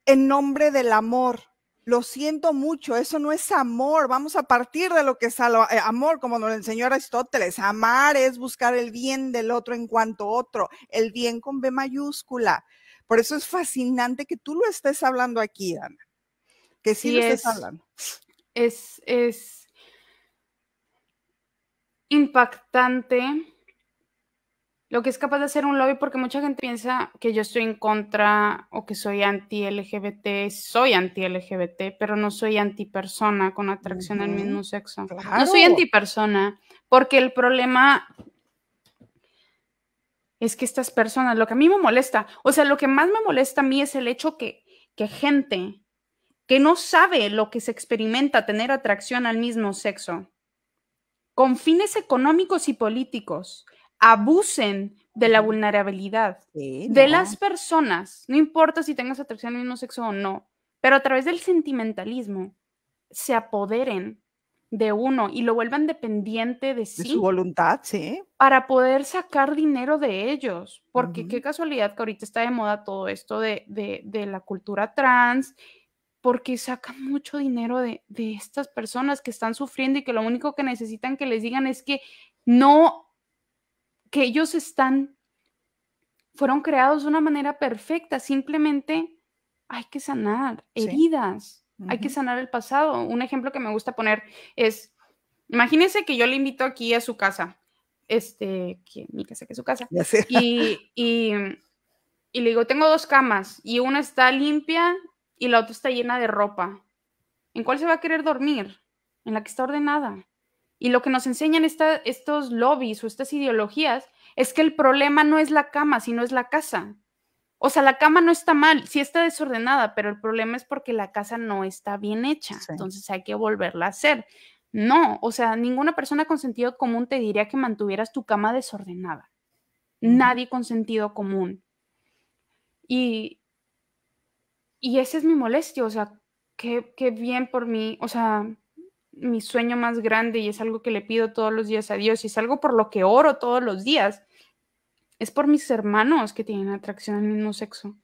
en nombre del amor. Lo siento mucho, eso no es amor. Vamos a partir de lo que es eh, amor, como nos lo enseñó Aristóteles. Amar es buscar el bien del otro en cuanto otro, el bien con B mayúscula. Por eso es fascinante que tú lo estés hablando aquí, Dana que sí, es, Es, impactante lo que es capaz de hacer un lobby porque mucha gente piensa que yo estoy en contra o que soy anti-LGBT. Soy anti-LGBT, pero no soy anti-persona con atracción al mismo sexo. No soy anti-persona porque el problema es que estas personas, lo que a mí me molesta, o sea, lo que más me molesta a mí es el hecho que, que gente que no sabe lo que se experimenta tener atracción al mismo sexo, con fines económicos y políticos, abusen de la vulnerabilidad de las personas, no importa si tengas atracción al mismo sexo o no, pero a través del sentimentalismo se apoderen de uno y lo vuelvan dependiente de sí. De su voluntad, sí. Para poder sacar dinero de ellos, porque qué casualidad que ahorita está de moda todo esto de, de, de la cultura trans porque sacan mucho dinero de, estas personas que están sufriendo y que lo único que necesitan que les digan es que no, que ellos están, fueron creados de una manera perfecta, simplemente hay que sanar heridas, hay que sanar el pasado. Un ejemplo que me gusta poner es, imagínense que yo le invito aquí a su casa, este, que mi casa que es su casa, y, y, y, le digo, tengo dos camas y una está limpia y la otra está llena de ropa. ¿En cuál se va a querer dormir? En la que está ordenada. Y lo que nos enseñan estos lobbies o estas ideologías es que el problema no es la cama, sino es la casa. O sea, la cama no está mal, sí está desordenada, pero el problema es porque la casa no está bien hecha. Entonces hay que volverla a hacer. No, o sea, ninguna persona con sentido común te diría que mantuvieras tu cama desordenada. Nadie con sentido común. Y, y ese es mi molestia, o sea, qué, bien por mí, o sea, mi sueño más grande y es algo que le pido todos los días a Dios y es algo por lo que oro todos los días. Es por mis hermanos que tienen atracción al mismo sexo,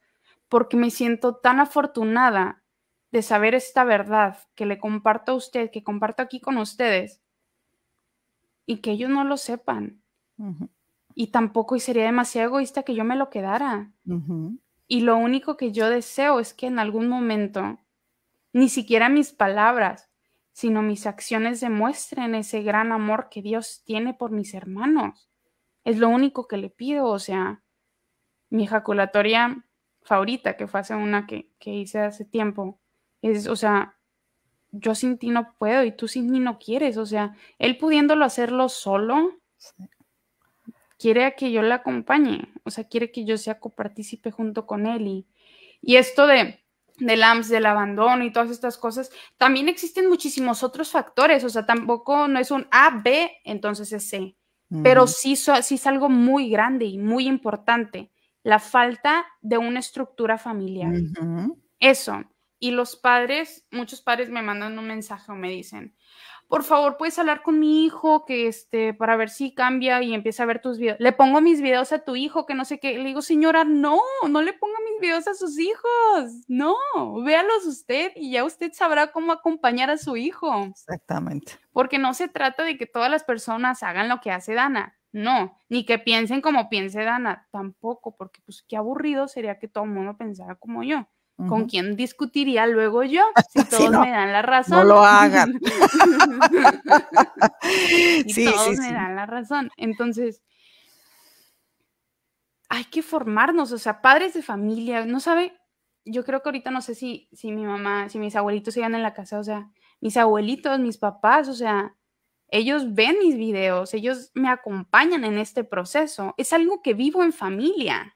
porque me siento tan afortunada de saber esta verdad que le comparto a usted, que comparto aquí con ustedes, y que ellos no lo sepan. Y tampoco y sería demasiado egoísta que yo me lo quedara. Y lo único que yo deseo es que en algún momento, ni siquiera mis palabras, sino mis acciones demuestren ese gran amor que Dios tiene por mis hermanos. Es lo único que le pido, o sea, mi ejaculatoria favorita, que fue hace una que, hice hace tiempo, es, o sea, yo sin ti no puedo y tú sin mí no quieres, o sea, él pudiéndolo hacerlo solo, quiere a que yo la acompañe, o sea, quiere que yo sea copartícipe junto con él. Y, esto de del AMS, del abandono y todas estas cosas, también existen muchísimos otros factores, o sea, tampoco no es un A, B, entonces es C, pero sí, es algo muy grande y muy importante, la falta de una estructura familiar. Eso, y los padres, muchos padres me mandan un mensaje o me dicen, por favor, puedes hablar con mi hijo, que este, para ver si cambia y empieza a ver tus videos. Le pongo mis videos a tu hijo, que no sé qué. Le digo, señora, no, no le ponga mis videos a sus hijos. No, véalos usted y ya usted sabrá cómo acompañar a su hijo. Exactamente. Porque no se trata de que todas las personas hagan lo que hace Dana. No, ni que piensen como piense Dana, tampoco, porque pues qué aburrido sería que todo el mundo pensara como yo con quién discutiría luego yo si todos me dan la razón. No lo hagan. todos me dan la razón. Entonces, hay que formarnos, o sea, padres de familia, no sabe, yo creo que ahorita no sé si, si mi mamá, si mis abuelitos sigan en la casa, o sea, mis abuelitos, mis papás, o sea, ellos ven mis videos, ellos me acompañan en este proceso. Es algo que vivo en familia.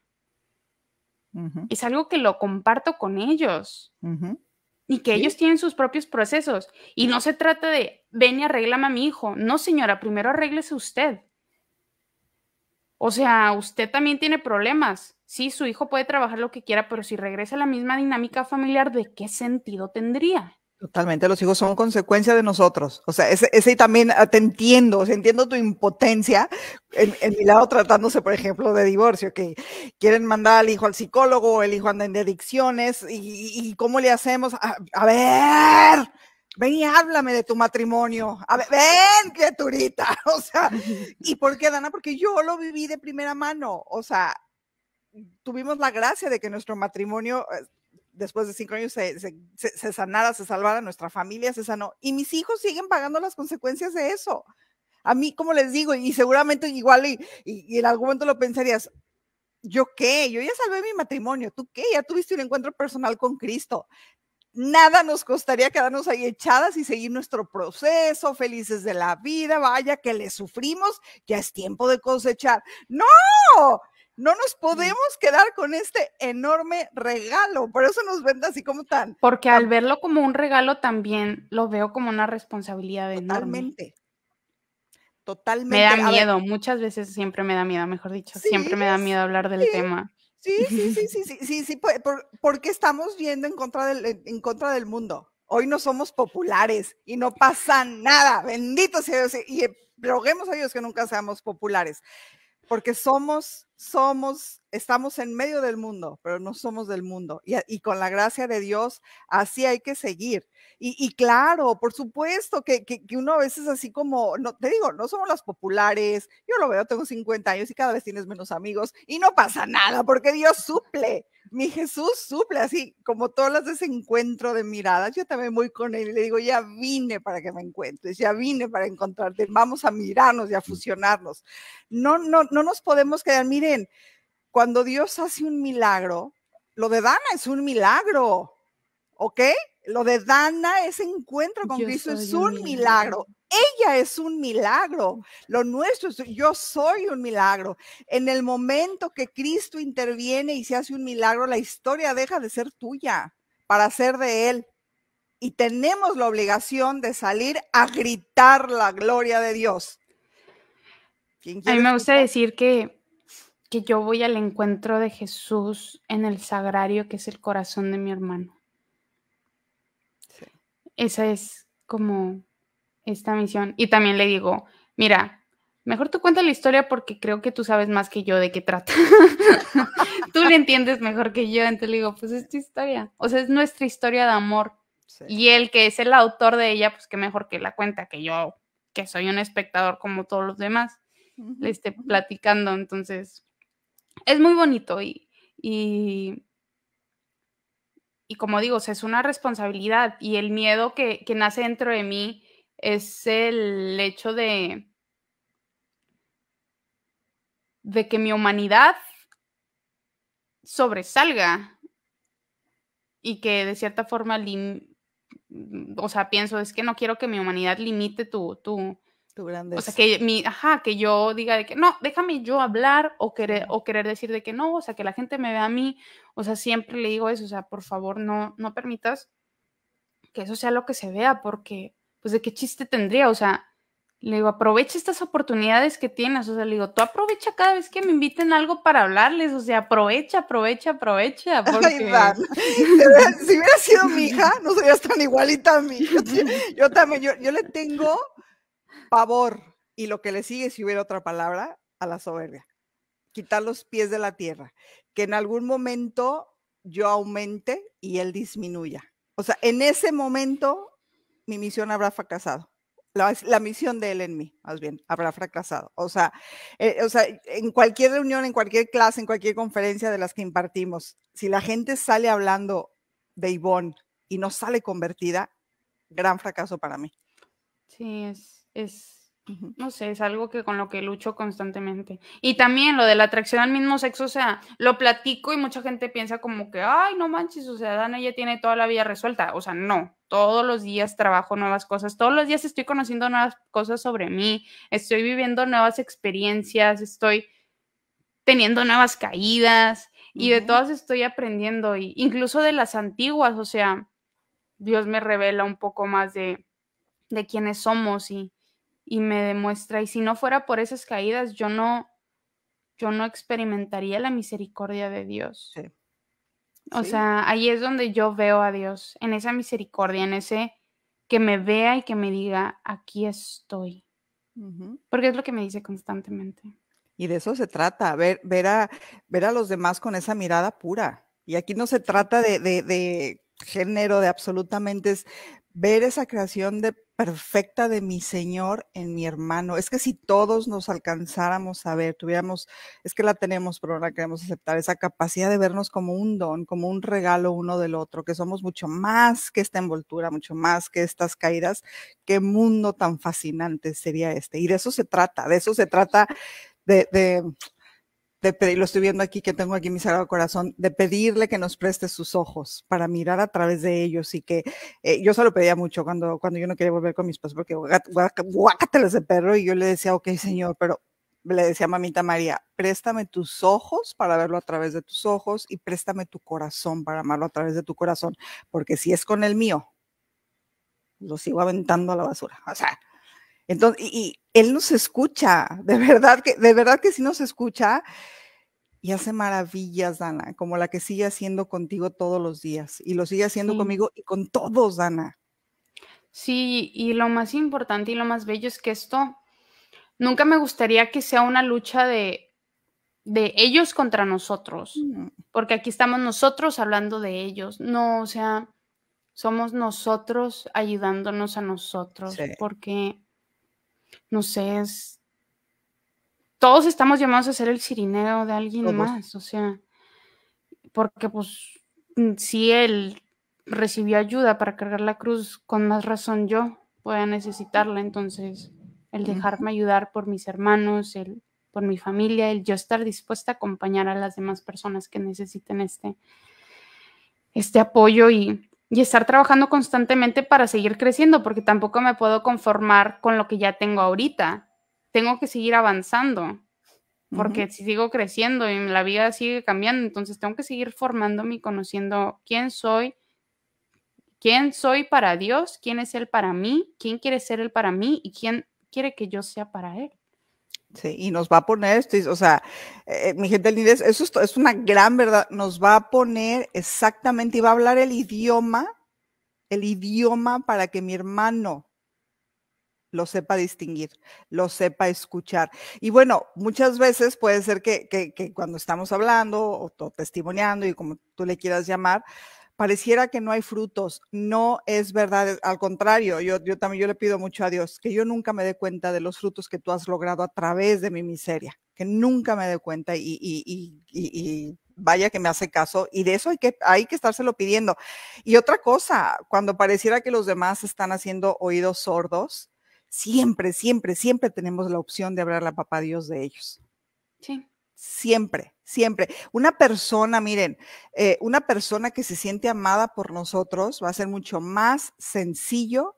Es algo que lo comparto con ellos. Y que ellos tienen sus propios procesos. Y no se trata de, ven y arréglame a mi hijo. No, señora, primero arréglese usted. O sea, usted también tiene problemas. Sí, su hijo puede trabajar lo que quiera, pero si regresa a la misma dinámica familiar, ¿de qué sentido tendría? Totalmente, los hijos son consecuencia de nosotros. O sea, ese, también ah, te entiendo, entiendo tu impotencia. En, mi lado, tratándose, por ejemplo, de divorcio, que quieren mandar al hijo al psicólogo, el hijo anda en adicciones, y, cómo le hacemos. A, ver, ven y háblame de tu matrimonio. A ver, ven, criaturita. O sea, ¿y por qué, Dana? Porque yo lo viví de primera mano. O sea, tuvimos la gracia de que nuestro matrimonio eh, después de cinco años se, sanara, se salvara, nuestra familia se sanó. Y mis hijos siguen pagando las consecuencias de eso. A mí, como les digo, y seguramente igual, y, y en algún momento lo pensarías, ¿yo qué? Yo ya salvé mi matrimonio, ¿tú qué? Ya tuviste un encuentro personal con Cristo. Nada nos costaría quedarnos ahí echadas y seguir nuestro proceso, felices de la vida, vaya que le sufrimos, ya es tiempo de cosechar. No, no nos podemos quedar con este enorme regalo. Por eso nos venden así como tan. Porque al verlo como un regalo también lo veo como una responsabilidad Enorme. Totalmente. Me da miedo, muchas veces siempre me da miedo, mejor dicho, siempre me da miedo hablar del tema. Sí, sí, sí, sí, sí, sí, porque estamos viendo en contra del, en contra del mundo. Hoy no somos populares y no pasa nada. Bendito sea Dios. Y roguemos a Dios que nunca seamos populares, porque somos somos, estamos en medio del mundo, pero no somos del mundo. Y, con la gracia de Dios, así hay que seguir. Y, claro, por supuesto que, que, que, uno a veces así como, no, te digo, no somos las populares, yo lo veo, tengo 50 años y cada vez tienes menos amigos y no pasa nada porque Dios suple mi Jesús suple, así como todas las desencuentro de miradas, yo también voy con él y le digo, ya vine para que me encuentres, ya vine para encontrarte, vamos a mirarnos y a fusionarnos. No, no, no nos podemos quedar, miren, cuando Dios hace un milagro, lo de Dana es un milagro, ¿ok? Lo de Dana, ese encuentro con Cristo es un milagro. Ella es un milagro. Lo nuestro es, yo soy un milagro. En el momento que Cristo interviene y se hace un milagro, la historia deja de ser tuya para ser de Él. Y tenemos la obligación de salir a gritar la gloria de Dios. A mí me gusta decir que, que yo voy al encuentro de Jesús en el sagrario, que es el corazón de mi hermano. Esa es como esta misión. Y también le digo, mira, mejor tú cuenta la historia porque creo que tú sabes más que yo de qué trata. tú le entiendes mejor que yo. Entonces le digo, pues es tu historia. O sea, es nuestra historia de amor. Y el que es el autor de ella, pues qué mejor que la cuenta que yo, que soy un espectador como todos los demás, le esté platicando. Entonces, es muy bonito y, y, y como digo, es una responsabilidad y el miedo que, que nace dentro de mí es el hecho de, de que mi humanidad sobresalga y que de cierta forma, o sea, pienso, es que no quiero que mi humanidad limite tu, tu, grandeza. O sea, que mi, que yo diga de que no, déjame yo hablar o querer, o querer decir de que no, o sea, que la gente me vea a mí, o sea, siempre le digo eso, o sea, por favor, no, no permitas que eso sea lo que se vea, porque pues de qué chiste tendría, o sea, le digo, aprovecha estas oportunidades que tienes, o sea, le digo, tú aprovecha cada vez que me inviten algo para hablarles, o sea, aprovecha, aprovecha, aprovecha. Porque... si hubiera sido mi hija, no sería tan igualita a mí. Yo, también, yo, yo le tengo pavor y lo que le sigue, si hubiera otra palabra, a la soberbia. Quitar los pies de la tierra. Que en algún momento yo aumente y él disminuya. O sea, en ese momento mi misión habrá fracasado. La, la, misión de él en mí, más bien, habrá fracasado. Eh, o sea, en cualquier reunión, en cualquier clase, en cualquier conferencia de las que impartimos, si la gente sale hablando de Ivonne y no sale convertida, gran fracaso para mí. Sí, es, es no sé, es algo que con lo que lucho constantemente. Y también lo de la atracción al mismo sexo, o sea, lo platico y mucha gente piensa como que, ay, no manches, o sea, Dana ya tiene toda la vida resuelta. O sea, no, todos los días trabajo nuevas cosas, todos los días estoy conociendo nuevas cosas sobre mí, estoy viviendo nuevas experiencias, estoy teniendo nuevas caídas y de todas estoy aprendiendo, y incluso de las antiguas, o sea, Dios me revela un poco más de, de quiénes somos y y me demuestra, y si no fuera por esas caídas, yo no, yo no experimentaría la misericordia de Dios. O sea, ahí es donde yo veo a Dios, en esa misericordia, en ese que me vea y que me diga, aquí estoy. Porque es lo que me dice constantemente. Y de eso se trata, ver, ver, a, ver a los demás con esa mirada pura. Y aquí no se trata de, de, de género, de absolutamente, es ver esa creación de perfecta de mi Señor en mi hermano. Es que si todos nos alcanzáramos a ver, tuviéramos, es que la tenemos, pero ahora la queremos aceptar, esa capacidad de vernos como un don, como un regalo uno del otro, que somos mucho más que esta envoltura, mucho más que estas caídas, qué mundo tan fascinante sería este. Y de eso se trata, de eso se trata de, de de lo estoy viendo aquí que tengo aquí mi sagrado corazón, de pedirle que nos preste sus ojos para mirar a través de ellos y que eh, yo se lo pedía mucho cuando, cuando yo no quería volver con mis padres porque guácatelas de perro y yo le decía, ok señor, pero le decía mamita María, préstame tus ojos para verlo a través de tus ojos y préstame tu corazón para amarlo a través de tu corazón, porque si es con el mío, lo sigo aventando a la basura. O sea, entonces, y, él nos escucha, de verdad que, de verdad que sí nos escucha y hace maravillas, Dana, como la que sigue haciendo contigo todos los días y lo sigue haciendo conmigo y con todos, Dana. Sí, y lo más importante y lo más bello es que esto nunca me gustaría que sea una lucha de, de ellos contra nosotros, mm. porque aquí estamos nosotros hablando de ellos, no, o sea, somos nosotros ayudándonos a nosotros, porque no sé, es... Todos estamos llamados a ser el sirineo de alguien más, o sea, porque pues mm, si él recibió ayuda para cargar la cruz, con más razón yo voy a necesitarla, entonces el dejarme ayudar por mis hermanos, el por mi familia, el yo estar dispuesta a acompañar a las demás personas que necesiten este, este apoyo y y estar trabajando constantemente para seguir creciendo, porque tampoco me puedo conformar con lo que ya tengo ahorita. Tengo que seguir avanzando, porque si sigo creciendo y la vida sigue cambiando, entonces tengo que seguir formándome y conociendo quién soy, quién soy para Dios, quién es Él para mí, quién quiere ser Él para mí y quién quiere que yo sea para Él. Sí, y nos va a poner, esto, o sea, eh, mi gente linda, eso es, una gran verdad, nos va a poner exactamente, y va a hablar el idioma, el idioma para que mi hermano lo sepa distinguir, lo sepa escuchar. Y bueno, muchas veces puede ser que cuando estamos hablando o testimoniando y como tú le quieras llamar, pareciera que no hay frutos. No es verdad, al contrario, yo, también yo le pido mucho a Dios que yo nunca me dé cuenta de los frutos que tú has logrado a través de mi miseria, que nunca me dé cuenta y, vaya que me hace caso y de eso hay que, hay que estárselo pidiendo. Y otra cosa, cuando pareciera que los demás están haciendo oídos sordos, siempre, siempre, siempre tenemos la opción de hablarle a papá Dios de ellos. Sí siempre, siempre. Una persona, miren, eh, una persona que se siente amada por nosotros va a ser mucho más sencillo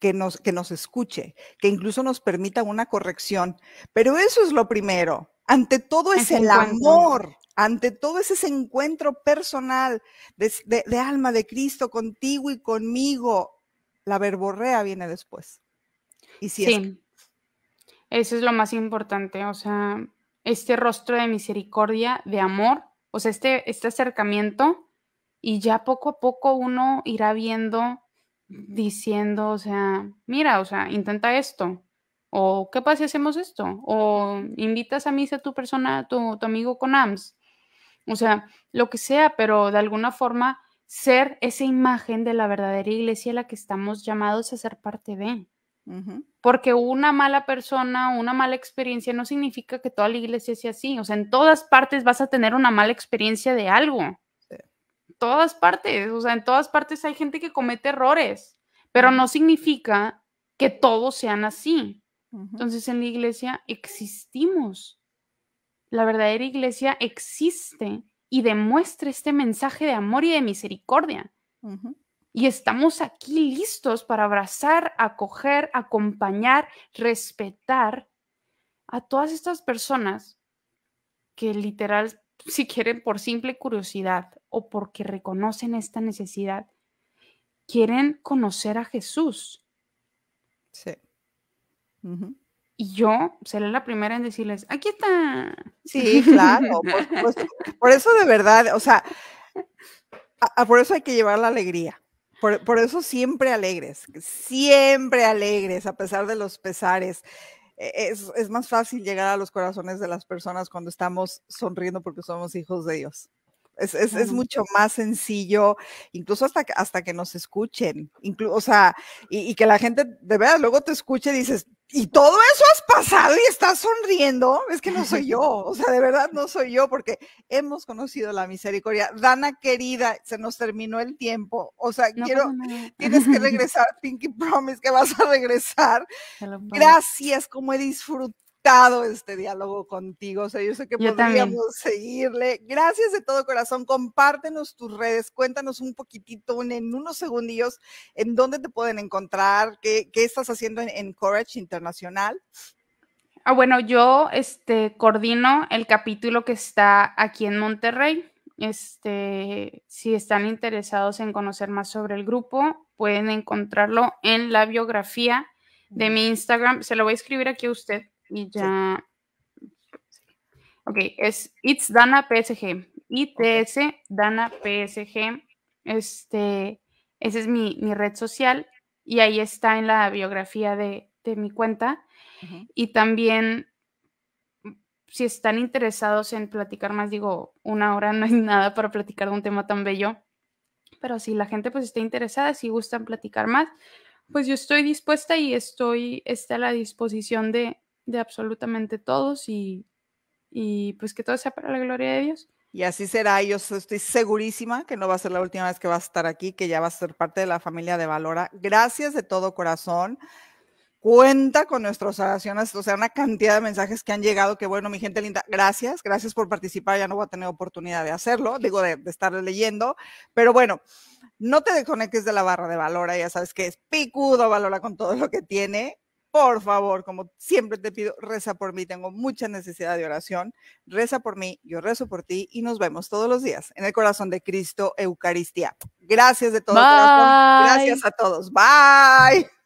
que nos, que nos escuche, que incluso nos permita una corrección. Pero eso es lo primero. Ante todo es, el amor. Ante todo es ese encuentro personal de, alma de Cristo contigo y conmigo. La verborrea viene después. Y si sí. Eso es lo más importante. O sea, este rostro de misericordia, de amor, o sea, este, este acercamiento y ya poco a poco uno irá viendo, diciendo, o sea, mira, o sea, intenta esto, o qué pasa si hacemos esto, o invitas a misa a tu persona, tu, tu amigo con AMS, o sea, lo que sea, pero de alguna forma ser esa imagen de la verdadera iglesia a la que estamos llamados a ser parte de. Porque una mala persona, una mala experiencia no significa que toda la iglesia sea así. O sea, en todas partes vas a tener una mala experiencia de algo. Todas partes, o sea, en todas partes hay gente que comete errores, pero no significa que todos sean así. Entonces en la iglesia existimos. La verdadera iglesia existe y demuestra este mensaje de amor y de misericordia. Y estamos aquí listos para abrazar, acoger, acompañar, respetar a todas estas personas que literal, si quieren, por simple curiosidad o porque reconocen esta necesidad, quieren conocer a Jesús. Sí. Y yo seré la primera en decirles, aquí está. Sí, claro, por, eso de verdad, o sea, por eso hay que llevar la alegría. Por, eso siempre alegres, siempre alegres, a pesar de los pesares. E, es, más fácil llegar a los corazones de las personas cuando estamos sonriendo porque somos hijos de Dios. Es, mucho más sencillo, incluso hasta, hasta que nos escuchen, incluso, o sea, y, y, que la gente de verdad luego te escuche y dices, y todo eso has pasado y estás sonriendo, es que no soy yo, o sea, de verdad no soy yo, porque hemos conocido la misericordia. Dana querida, se nos terminó el tiempo, o sea, quiero, tienes que regresar, Pinky Promise, que vas a regresar. Gracias, como he disfrutado este diálogo contigo. O sea, yo sé que podríamos seguirle. Gracias de todo corazón. Compártenos tus redes, cuéntanos un poquitito, en unos segundillos, en dónde te pueden encontrar, qué, estás haciendo en, en Courage Internacional. Ah, bueno, yo este, coordino el capítulo que está aquí en Monterrey. Este, si están interesados en conocer más sobre el grupo, pueden encontrarlo en la biografía de mi Instagram. Se lo voy a escribir aquí a usted. Y ya. Ok, es It's Dana PSG. ITS Dana PSG. Este, esa es mi, red social y ahí está en la biografía de, mi cuenta. Y también, si están interesados en platicar más, digo, una hora no hay nada para platicar de un tema tan bello, pero si la gente pues está interesada, si gustan platicar más, pues yo estoy dispuesta y estoy, está a la disposición de, de absolutamente todos y, pues que todo sea para la gloria de Dios. Y así será, yo estoy segurísima que no va a ser la última vez que va a estar aquí, que ya va a ser parte de la familia de Valora. Gracias de todo corazón. Cuenta con nuestras oraciones, o sea, una cantidad de mensajes que han llegado, que bueno, mi gente linda, gracias, gracias por participar, ya no voy a tener oportunidad de hacerlo, digo, de, de estar leyendo, pero bueno, no te desconectes de la barra de Valora, ya sabes que es picudo Valora con todo lo que tiene, por favor, como siempre te pido, reza por mí. Tengo mucha necesidad de oración. Reza por mí, yo rezo por ti y nos vemos todos los días en el corazón de Cristo, Eucaristía. Gracias de todo corazón. Gracias a todos. Bye.